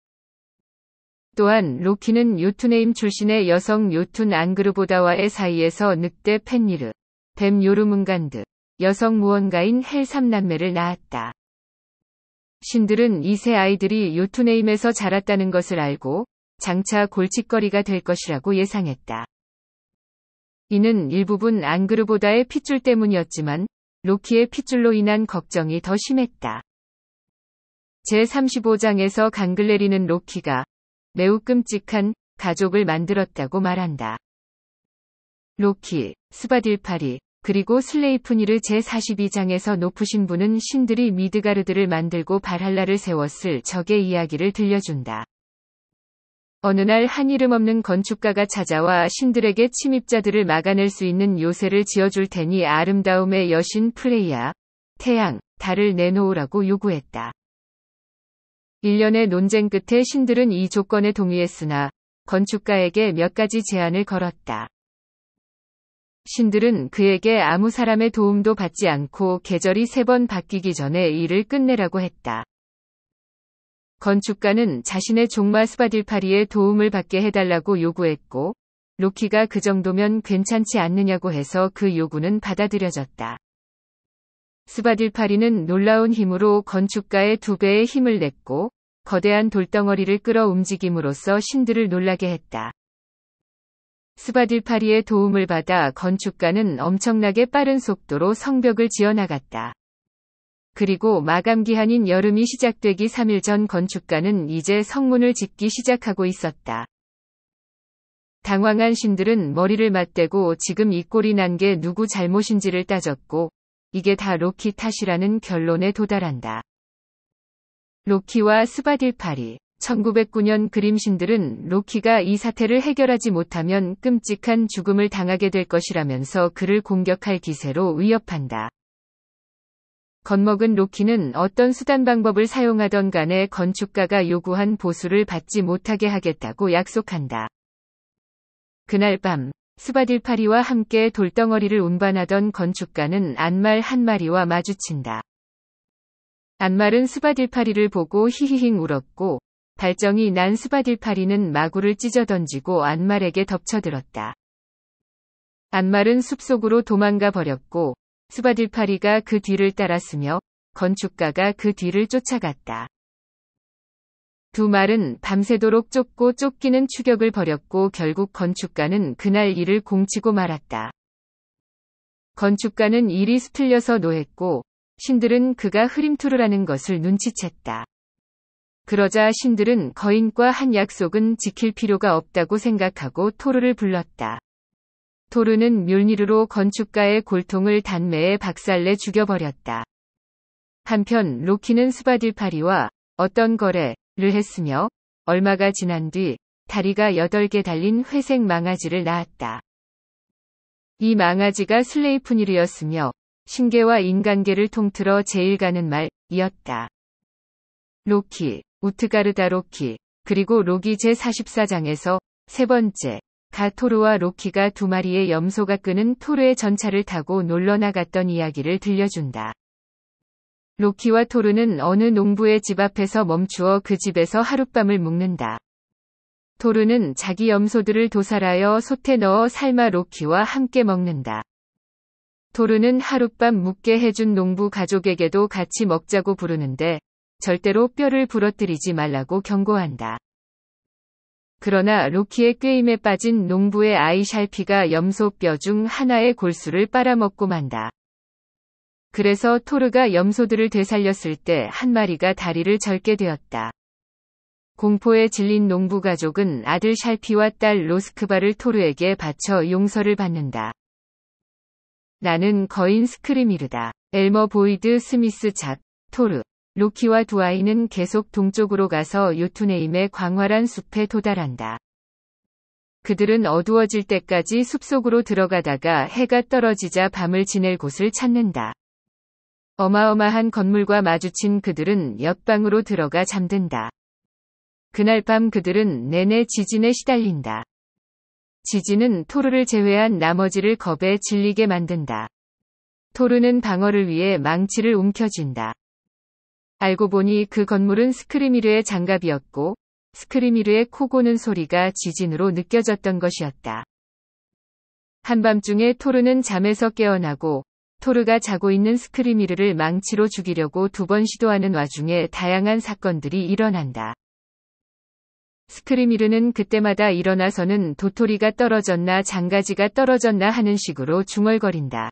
또한 로키는 요투네임 출신의 여성 요툰 안그르보다와의 사이에서 늑대 펜니르, 뱀 요르문간드, 여성 무언가인 헬삼남매를 낳았다. 신들은 이 세 아이들이 요투네임에서 자랐다는 것을 알고 장차 골칫거리가 될 것이라고 예상했다. 이는 일부분 안그르보다의 핏줄 때문이었지만 로키의 핏줄로 인한 걱정이 더 심했다. 제35장에서 강글내리는 로키가 매우 끔찍한 가족을 만들었다고 말한다. 로키, 스바딜파리, 그리고 슬레이프니르 제42장에서 높으신 분은 신들이 미드가르드를 만들고 발할라를 세웠을 적의 이야기를 들려준다. 어느 날 한 이름 없는 건축가가 찾아와 신들에게 침입자들을 막아낼 수 있는 요새를 지어줄 테니 아름다움의 여신 프레이야, 태양, 달을 내놓으라고 요구했다. 일련의 논쟁 끝에 신들은 이 조건에 동의했으나 건축가에게 몇 가지 제안을 걸었다. 신들은 그에게 아무 사람의 도움도 받지 않고 계절이 세 번 바뀌기 전에 일을 끝내라고 했다. 건축가는 자신의 종마 스바딜파리의 도움을 받게 해달라고 요구했고, 로키가 그 정도면 괜찮지 않느냐고 해서 그 요구는 받아들여졌다. 스바딜파리는 놀라운 힘으로 건축가의 두 배의 힘을 냈고, 거대한 돌덩어리를 끌어 움직임으로써 신들을 놀라게 했다. 스바딜파리의 도움을 받아 건축가는 엄청나게 빠른 속도로 성벽을 지어나갔다. 그리고 마감 기한인 여름이 시작되기 3일 전 건축가는 이제 성문을 짓기 시작하고 있었다. 당황한 신들은 머리를 맞대고 지금 이 꼴이 난 게 누구 잘못인지를 따졌고 이게 다 로키 탓이라는 결론에 도달한다. 로키와 스바딜파리 1909년 그림신들은 로키가 이 사태를 해결하지 못하면 끔찍한 죽음을 당하게 될 것이라면서 그를 공격할 기세로 위협한다. 겁먹은 로키는 어떤 수단 방법을 사용하던 간에 건축가가 요구한 보수를 받지 못하게 하겠다고 약속한다. 그날 밤, 스바딜파리와 함께 돌덩어리를 운반하던 건축가는 안말 한 마리와 마주친다. 안말은 스바딜파리를 보고 히히힝 울었고 달정이 난 스바딜파리는 마구를 찢어던지고 안말에게 덮쳐들었다. 안말은 숲속으로 도망가 버렸고 스바딜파리가 그 뒤를 따랐으며 건축가가 그 뒤를 쫓아갔다. 두 말은 밤새도록 쫓고 쫓기는 추격을 벌였고 결국 건축가는 그날 일을 공치고 말았다. 건축가는 일이 스틀려서 노했고 신들은 그가 흐림투르라는 것을 눈치챘다. 그러자 신들은 거인과 한 약속은 지킬 필요가 없다고 생각하고 토르를 불렀다. 토르는 뮬니르로 건축가의 골통을 단매에 박살내 죽여버렸다. 한편 로키는 스바딜파리와 어떤 거래를 했으며 얼마가 지난 뒤 다리가 8개 달린 회색 망아지를 낳았다. 이 망아지가 슬레이프닐이었으며 신계와 인간계를 통틀어 제일 가는 말이었다. 로키 우트가르다 로키, 그리고 로기 제44장에서 세 번째, 가 토르와 로키가 두 마리의 염소가 끄는 토르의 전차를 타고 놀러 나갔던 이야기를 들려준다. 로키와 토르는 어느 농부의 집 앞에서 멈추어 그 집에서 하룻밤을 묵는다. 토르는 자기 염소들을 도살하여 솥에 넣어 삶아 로키와 함께 먹는다. 토르는 하룻밤 묵게 해준 농부 가족에게도 같이 먹자고 부르는데 절대로 뼈를 부러뜨리지 말라고 경고한다. 그러나 로키의 게임에 빠진 농부의 아이 샬피가 염소뼈 중 하나의 골수를 빨아먹고 만다. 그래서 토르가 염소들을 되살렸을 때 한 마리가 다리를 절게 되었다. 공포에 질린 농부 가족은 아들 샬피와 딸 로스크바를 토르에게 바쳐 용서를 받는다. 나는 거인 스크리미르다. 엘머 보이드 스미스 작, 토르. 로키와 두 아이는 계속 동쪽으로 가서 요투네임의 광활한 숲에 도달한다. 그들은 어두워질 때까지 숲속으로 들어가다가 해가 떨어지자 밤을 지낼 곳을 찾는다. 어마어마한 건물과 마주친 그들은 옆방으로 들어가 잠든다. 그날 밤 그들은 내내 지진에 시달린다. 지진은 토르를 제외한 나머지를 겁에 질리게 만든다. 토르는 방어를 위해 망치를 움켜쥔다. 알고 보니 그 건물은 스크리미르의 장갑이었고 스크리미르의 코 고는 소리가 지진으로 느껴졌던 것이었다. 한밤중에 토르는 잠에서 깨어나고 토르가 자고 있는 스크리미르를 망치로 죽이려고 두 번 시도하는 와중에 다양한 사건들이 일어난다. 스크리미르는 그때마다 일어나서는 도토리가 떨어졌나 장가지가 떨어졌나 하는 식으로 중얼거린다.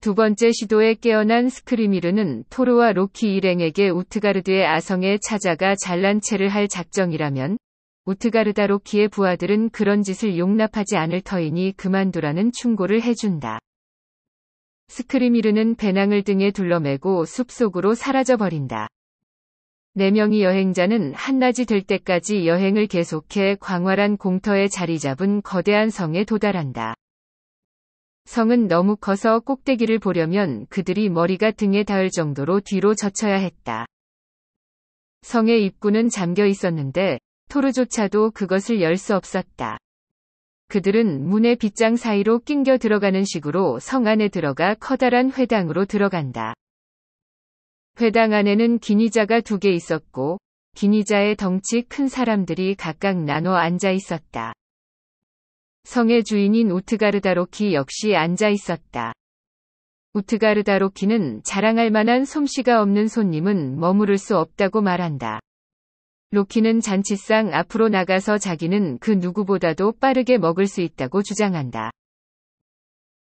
두 번째 시도에 깨어난 스크리미르는 토르와 로키 일행에게 우트가르드의 아성에 찾아가 잘난 체를 할 작정이라면 우트가르다 로키의 부하들은 그런 짓을 용납하지 않을 터이니 그만두라는 충고를 해준다. 스크리미르는 배낭을 등에 둘러매고 숲속으로 사라져버린다. 네 명의 여행자는 한낮이 될 때까지 여행을 계속해 광활한 공터에 자리 잡은 거대한 성에 도달한다. 성은 너무 커서 꼭대기를 보려면 그들이 머리가 등에 닿을 정도로 뒤로 젖혀야 했다. 성의 입구는 잠겨 있었는데 토르조차도 그것을 열 수 없었다. 그들은 문의 빗장 사이로 낑겨 들어가는 식으로 성 안에 들어가 커다란 회당으로 들어간다. 회당 안에는 기니자가 두 개 있었고 기니자의 덩치 큰 사람들이 각각 나눠 앉아 있었다. 성의 주인인 우트가르다로키 역시 앉아 있었다. 우트가르다로키는 자랑할 만한 솜씨가 없는 손님은 머무를 수 없다고 말한다. 로키는 잔치상 앞으로 나가서 자기는 그 누구보다도 빠르게 먹을 수 있다고 주장한다.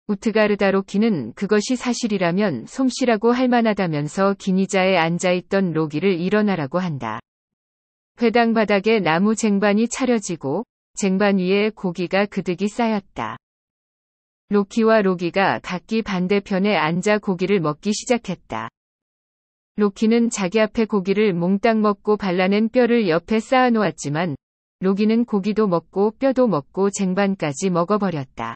우트가르다 로키는 그것이 사실이라면 솜씨라고 할 만하다면서 기니자에 앉아있던 로기를 일어나라고 한다. 회당 바닥에 나무 쟁반이 차려지고 쟁반 위에 고기가 그득이 쌓였다. 로키와 로기가 각기 반대편에 앉아 고기를 먹기 시작했다. 로키는 자기 앞에 고기를 몽땅 먹고 발라낸 뼈를 옆에 쌓아놓았지만 로기는 고기도 먹고 뼈도 먹고 쟁반까지 먹어버렸다.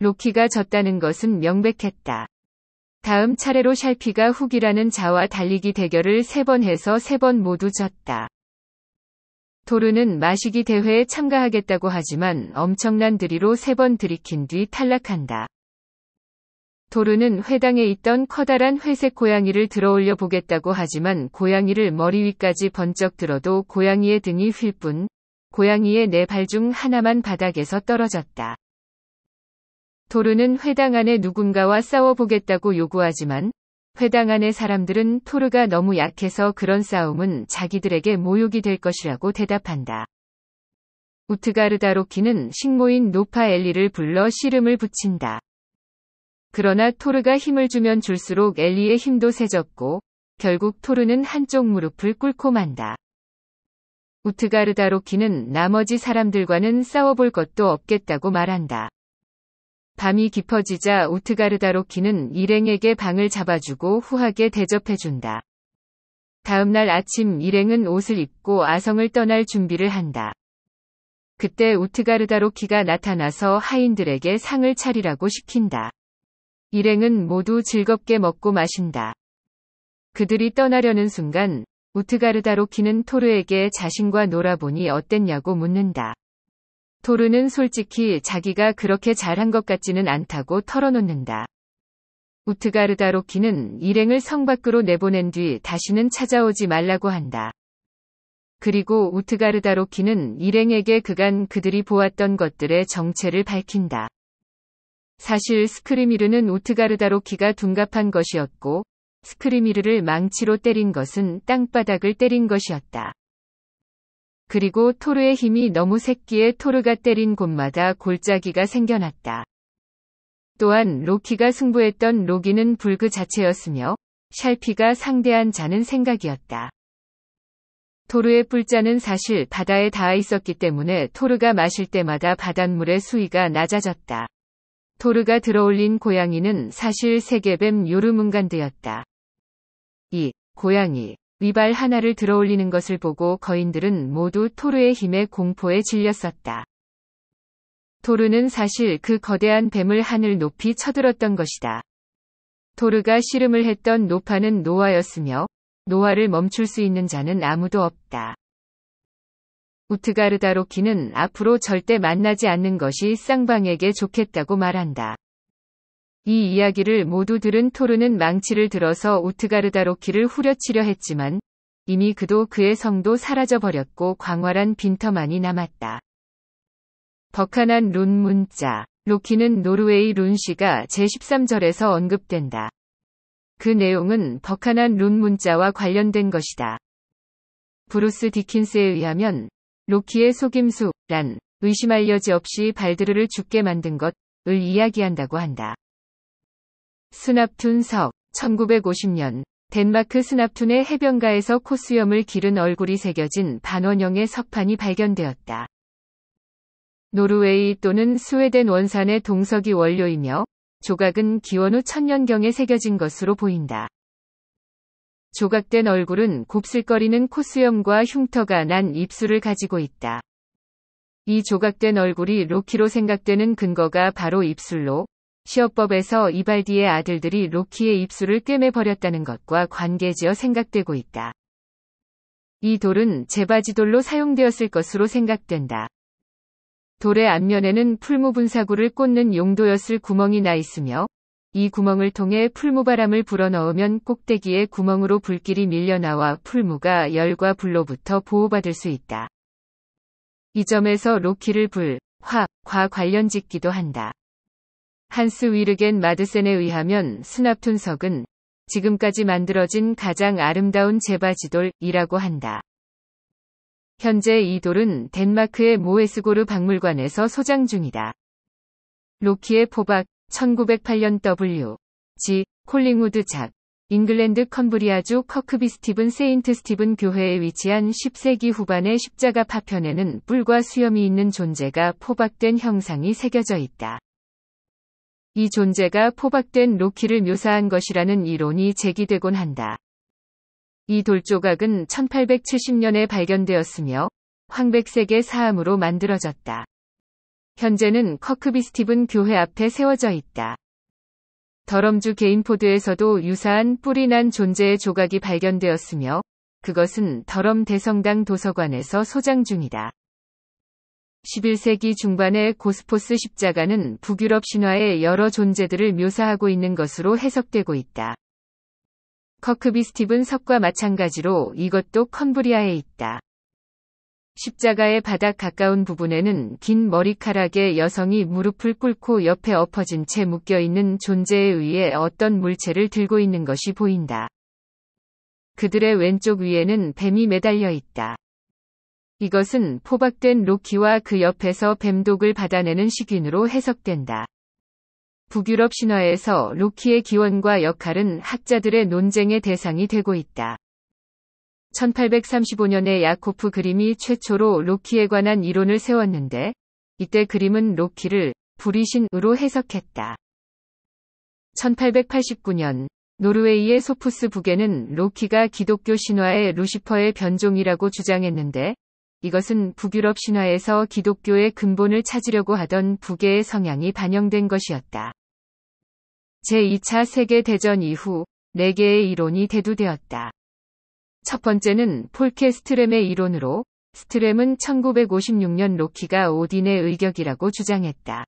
로키가 졌다는 것은 명백했다. 다음 차례로 샬피가 후기라는 자와 달리기 대결을 세 번 해서 세 번 모두 졌다. 토르는 마시기 대회에 참가하겠다고 하지만 엄청난 드리로세번 들이킨 뒤 탈락한다. 토르는 회당에 있던 커다란 회색 고양이를 들어올려 보겠다고 하지만 고양이를 머리 위까지 번쩍 들어도 고양이의 등이 휠뿐 고양이의 네 발 중 하나만 바닥에서 떨어졌다. 토르는 회당 안에 누군가와 싸워보겠다고 요구하지만 회당 안의 사람들은 토르가 너무 약해서 그런 싸움은 자기들에게 모욕이 될 것이라고 대답한다. 우트가르다로키는 식모인 노파엘리를 불러 씨름을 붙인다. 그러나 토르가 힘을 주면 줄수록 엘리의 힘도 세졌고 결국 토르는 한쪽 무릎을 꿇고 만다. 우트가르다로키는 나머지 사람들과는 싸워볼 것도 없겠다고 말한다. 밤이 깊어지자 우트가르다로키는 일행에게 방을 잡아주고 후하게 대접해준다. 다음날 아침 일행은 옷을 입고 아성을 떠날 준비를 한다. 그때 우트가르다로키가 나타나서 하인들에게 상을 차리라고 시킨다. 일행은 모두 즐겁게 먹고 마신다. 그들이 떠나려는 순간 우트가르다로키는 토르에게 자신과 놀아보니 어땠냐고 묻는다. 토르는 솔직히 자기가 그렇게 잘한 것 같지는 않다고 털어놓는다. 우트가르다로키는 일행을 성 밖으로 내보낸 뒤 다시는 찾아오지 말라고 한다. 그리고 우트가르다로키는 일행에게 그간 그들이 보았던 것들의 정체를 밝힌다. 사실 스크리미르는 우트가르다로키가 둔갑한 것이었고 스크리미르를 망치로 때린 것은 땅바닥을 때린 것이었다. 그리고 토르의 힘이 너무 새끼에 토르가 때린 곳마다 골짜기가 생겨났다. 또한 로키가 승부했던 로기는 불그 자체였으며 샬피가 상대한 자는 생각이었다. 토르의 뿔자는 사실 바다에 닿아 있었기 때문에 토르가 마실 때마다 바닷물의 수위가 낮아졌다. 토르가 들어올린 고양이는 사실 세계뱀 요르문간드였다. 이 고양이 위발 하나를 들어올리는 것을 보고 거인들은 모두 토르의 힘에 공포에 질렸었다. 토르는 사실 그 거대한 뱀을 하늘 높이 쳐들었던 것이다. 토르가 씨름을 했던 노파는 노아였으며 노아를 멈출 수 있는 자는 아무도 없다. 우트가르다로키는 앞으로 절대 만나지 않는 것이 쌍방에게 좋겠다고 말한다. 이 이야기를 모두 들은 토르는 망치를 들어서 우트가르다로 키를 후려치려 했지만 이미 그도 그의 성도 사라져버렸고 광활한 빈터만이 남았다. 벅카난룬 문자 로키는 노르웨이 룬시가 제13절에서 언급된다. 그 내용은 벅카난룬 문자와 관련된 것이다. 브루스 디킨스에 의하면 로키의 속임수란 의심할 여지 없이 발드르를 죽게 만든 것을 이야기한다고 한다. 스납툰 석 1950년 덴마크 스납툰의 해변가에서 코수염을 기른 얼굴이 새겨진 반원형의 석판이 발견되었다. 노르웨이 또는 스웨덴 원산의 동석이 원료이며 조각은 기원 후 천년경에 새겨진 것으로 보인다. 조각된 얼굴은 곱슬거리는 코수염과 흉터가 난 입술을 가지고 있다. 이 조각된 얼굴이 로키로 생각되는 근거가 바로 입술로 시어법에서 이발디의 아들들이 로키의 입술을 꿰매버렸다는 것과 관계지어 생각되고 있다. 이 돌은 제바지돌로 사용되었을 것으로 생각된다. 돌의 앞면에는 풀무분사구를 꽂는 용도였을 구멍이 나 있으며 이 구멍을 통해 풀무바람을 불어넣으면 꼭대기에 구멍으로 불길이 밀려나와 풀무가 열과 불로부터 보호받을 수 있다. 이 점에서 로키를 불, 화, 과 관련 짓기도 한다. 한스 위르겐 마드센에 의하면 스나툰석은 지금까지 만들어진 가장 아름다운 제바지돌이라고 한다. 현재 이 돌은 덴마크의 모에스고르 박물관에서 소장 중이다. 로키의 포박 1908년 W. G. 콜링우드 작 잉글랜드 컨브리아주 커크비 스티븐 세인트 스티븐 교회에 위치한 10세기 후반의 십자가 파편에는 뿔과 수염이 있는 존재가 포박된 형상이 새겨져 있다. 이 존재가 포박된 로키를 묘사한 것이라는 이론이 제기되곤 한다. 이 돌조각은 1870년에 발견되었으며 황백색의 사암으로 만들어졌다. 현재는 커크비 스티븐 교회 앞에 세워져 있다. 더럼주 개인포드에서도 유사한 뿌리 난 존재의 조각이 발견되었으며 그것은 더럼 대성당 도서관에서 소장 중이다. 11세기 중반의 고스포스 십자가는 북유럽 신화의 여러 존재들을 묘사하고 있는 것으로 해석되고 있다. 커크비 스티븐 석과 마찬가지로 이것도 컴브리아에 있다. 십자가의 바닥 가까운 부분에는 긴 머리카락의 여성이 무릎을 꿇고 옆에 엎어진 채 묶여있는 존재에 의해 어떤 물체를 들고 있는 것이 보인다. 그들의 왼쪽 위에는 뱀이 매달려 있다. 이것은 포박된 로키와 그 옆에서 뱀독을 받아내는 식인으로 해석된다. 북유럽 신화에서 로키의 기원과 역할은 학자들의 논쟁의 대상이 되고 있다. 1835년에 야코프 그림이 최초로 로키에 관한 이론을 세웠는데, 이때 그림은 로키를 불의신으로 해석했다. 1889년 노르웨이의 소푸스 북에는 로키가 기독교 신화의 루시퍼의 변종이라고 주장했는데 이것은 북유럽 신화에서 기독교의 근본을 찾으려고 하던 북의 성향이 반영된 것이었다. 제2차 세계대전 이후 4개의 이론이 대두되었다. 첫 번째는 폴케 스트렘의 이론으로 스트렘은 1956년 로키가 오딘의 의격이라고 주장했다.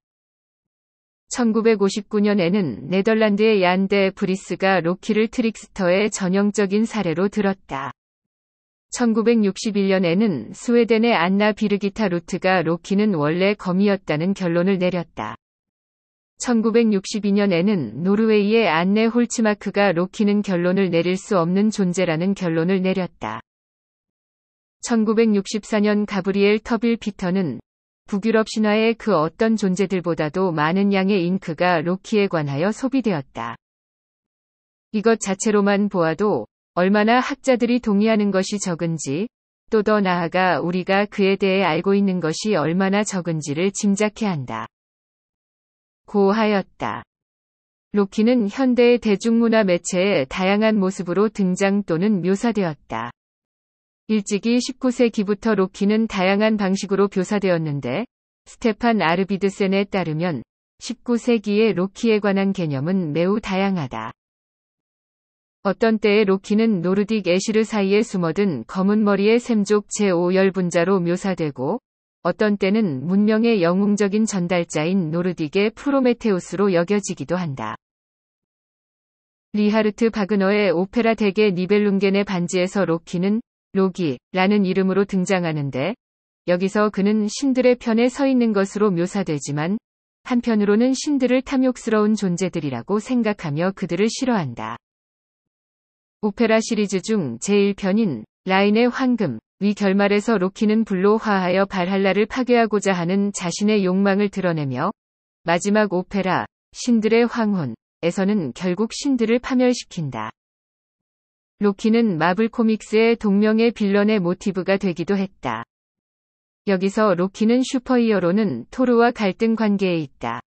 1959년에는 네덜란드의 얀데 브리스가 로키를 트릭스터의 전형적인 사례로 들었다. 1961년에는 스웨덴의 안나 비르기타 루트가 로키는 원래 거미였다는 결론을 내렸다. 1962년에는 노르웨이의 안내 홀츠마크가 로키는 결론을 내릴 수 없는 존재라는 결론을 내렸다. 1964년 가브리엘 터빌 피터는 북유럽 신화의 그 어떤 존재들보다도 많은 양의 잉크가 로키에 관하여 소비되었다. 이것 자체로만 보아도 얼마나 학자들이 동의하는 것이 적은지, 또 더 나아가 우리가 그에 대해 알고 있는 것이 얼마나 적은지를 짐작해야 한다. 고하였다. 로키는 현대의 대중문화 매체에 다양한 모습으로 등장 또는 묘사되었다. 일찍이 19세기부터 로키는 다양한 방식으로 묘사되었는데, 스테판 아르비드센에 따르면 19세기의 로키에 관한 개념은 매우 다양하다. 어떤 때에 로키는 노르딕 애쉬르 사이에 숨어든 검은 머리의 샘족 제5열분자로 묘사되고 어떤 때는 문명의 영웅적인 전달자인 노르딕의 프로메테우스로 여겨지기도 한다. 리하르트 바그너의 오페라 대게 니벨룽겐의 반지에서 로키는 로기라는 이름으로 등장하는데 여기서 그는 신들의 편에 서 있는 것으로 묘사되지만 한편으로는 신들을 탐욕스러운 존재들이라고 생각하며 그들을 싫어한다. 오페라 시리즈 중 제1편인 라인의 황금 위 결말에서 로키는 불로 화하여 발할라를 파괴하고자 하는 자신의 욕망을 드러내며 마지막 오페라 신들의 황혼에서는 결국 신들을 파멸시킨다. 로키는 마블 코믹스의 동명의 빌런의 모티브가 되기도 했다. 여기서 로키는 슈퍼히어로는 토르와 갈등 관계에 있다.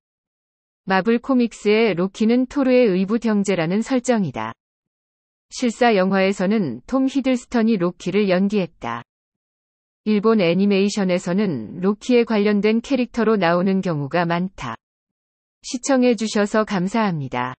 마블 코믹스의 로키는 토르의 의붓 형제라는 설정이다. 실사 영화에서는 톰 히들스턴이 로키를 연기했다. 일본 애니메이션에서는 로키에 관련된 캐릭터로 나오는 경우가 많다. 시청해주셔서 감사합니다.